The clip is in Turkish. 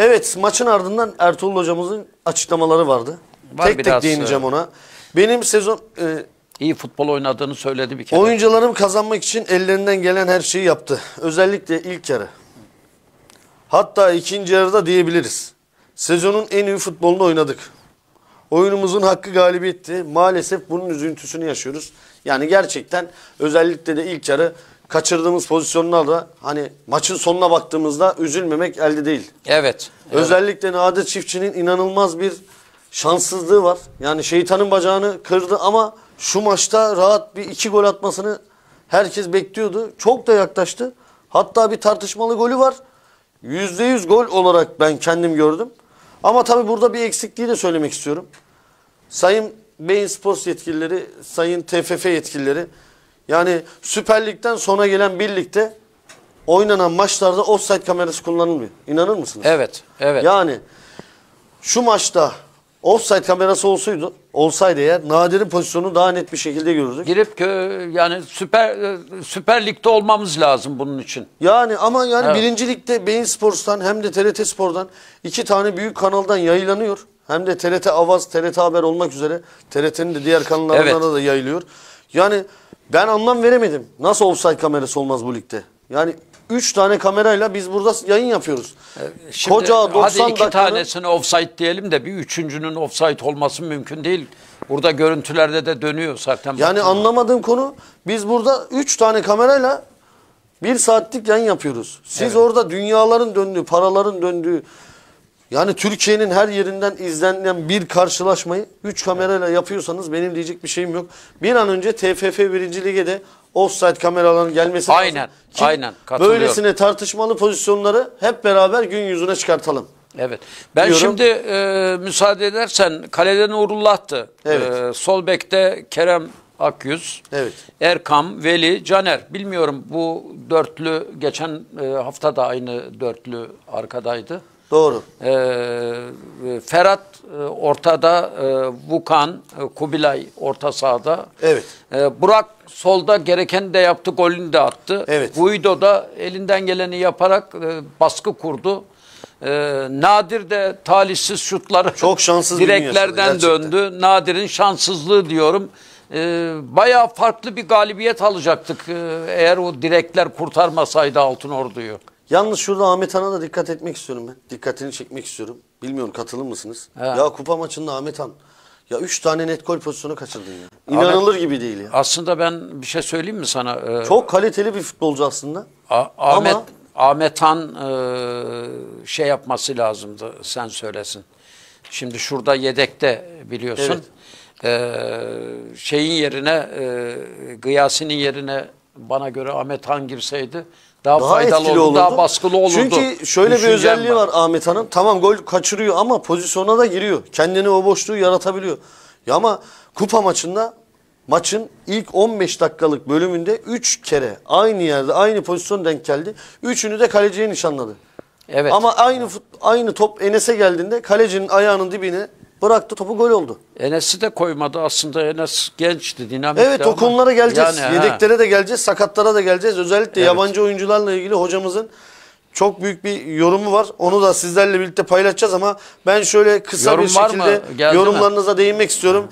Evet maçın ardından Ertuğrul hocamızın açıklamaları vardı. Var tek tek değineceğim e, ona. Benim sezon... E, İyi futbol oynadığını söyledi bir kere. Oyuncularım kazanmak için ellerinden gelen her şeyi yaptı. Özellikle ilk yarı. Hatta ikinci yarıda diyebiliriz. Sezonun en iyi futbolunu oynadık. Oyunumuzun hakkı galibiyetti. Maalesef bunun üzüntüsünü yaşıyoruz. Yani gerçekten özellikle de ilk yarı kaçırdığımız pozisyonlarla hani maçın sonuna baktığımızda üzülmemek elde değil. Evet. Özellikle evet. Nadir Çiftçi'nin inanılmaz bir şanssızlığı var. Yani şeytanın bacağını kırdı ama şu maçta rahat bir iki gol atmasını herkes bekliyordu. Çok da yaklaştı. Hatta bir tartışmalı golü var. Yüzde yüz gol olarak ben kendim gördüm. Ama tabii burada bir eksikliği de söylemek istiyorum. Sayın Beyin Sports yetkilileri, Sayın TFF yetkilileri yani Süper Lig'den sonra gelen birlikte oynanan maçlarda offside kamerası kullanılmıyor. İnanır mısınız? Evet, evet. Yani şu maçta offside kamerası olsaydı, olsaydı eğer Nadir'in pozisyonunu daha net bir şekilde görürdük. Girip yani Süper e, Süper Lig'de olmamız lazım bunun için. Yani ama yani evet. birinci Beyin Spor'dan hem de TRT Spor'dan iki tane büyük kanaldan yayılanıyor. Hem de TRT Avaz, TRT Haber olmak üzere TRT'nin de diğer kanallarına evet. da yayılıyor. Yani ben anlam veremedim. Nasıl offside kamerası olmaz bu ligde? Yani 3 tane kamerayla biz burada yayın yapıyoruz. E, şimdi, Koca 90 hadi iki dakikanın... tanesini offside diyelim de bir üçüncünün offside olması mümkün değil. Burada görüntülerde de dönüyor zaten. Yani bakıma. anlamadığım konu biz burada 3 tane kamerayla bir saatlik yayın yapıyoruz. Siz evet. orada dünyaların döndüğü, paraların döndüğü, yani Türkiye'nin her yerinden izlenen bir karşılaşmayı 3 kamerayla yapıyorsanız benim diyecek bir şeyim yok. Bir an önce TFF 1. Lig'e de offside kameraların gelmesi aynen, lazım. Ki aynen, aynen. Böylesine tartışmalı pozisyonları hep beraber gün yüzüne çıkartalım. Evet. Ben diyorum. şimdi e, müsaade edersen kalede Uğrullah'tı. Evet. E, sol bekte Kerem Akyüz, evet. Erkam, Veli, Caner. Bilmiyorum bu dörtlü geçen e, hafta da aynı dörtlü arkadaydı. Doğru. E, Ferhat e, ortada, e, Vukan, e, Kubilay orta sahada. Evet. E, Burak solda gereken de yaptı, golünü de attı. Evet. Guido da elinden geleni yaparak e, baskı kurdu. E, Nadir de talihsiz şutları çok şanssız direklerden döndü. Nadir'in şanssızlığı diyorum. E, bayağı farklı bir galibiyet alacaktık e, eğer o direkler kurtarmasaydı Altın Ordu'yu. Yalnız şurada Ahmet Han'a da dikkat etmek istiyorum ben. Dikkatini çekmek istiyorum. Bilmiyorum katılır mısınız? He. Ya kupa maçında Ahmet Han ya 3 tane net gol pozisyonu kaçırdın ya. İnanılır Ahmet, gibi değil ya. Aslında ben bir şey söyleyeyim mi sana? Ee, Çok kaliteli bir futbolcu aslında. A Ahmet Ama, Ahmet Han e, şey yapması lazımdı sen söylesin. Şimdi şurada yedekte biliyorsun. Evet. E, şeyin yerine e, Gıyasi'nin yerine bana göre Ahmet Han girseydi daha, daha faydalı etkili olurdu, olurdu, daha baskılı olurdu. Çünkü şöyle Düşüncem bir özelliği var Ahmet Hanım. Tamam gol kaçırıyor ama pozisyona da giriyor. Kendini o boşluğu yaratabiliyor. Ya ama kupa maçında maçın ilk 15 dakikalık bölümünde 3 kere aynı yerde aynı pozisyon denk geldi. Üçünü de kaleciye nişanladı. Evet. Ama aynı aynı top Enes'e geldiğinde kalecinin ayağının dibine Bıraktı topu gol oldu. Enes'i de koymadı aslında Enes gençti dinamikti Evet o konulara geleceğiz. Yani, Yedeklere de geleceğiz, sakatlara da geleceğiz. Özellikle Evet. yabancı oyuncularla ilgili hocamızın çok büyük bir yorumu var. Onu da sizlerle birlikte paylaşacağız ama ben şöyle kısa Yorum bir şekilde Geldi yorumlarınıza değinmek istiyorum.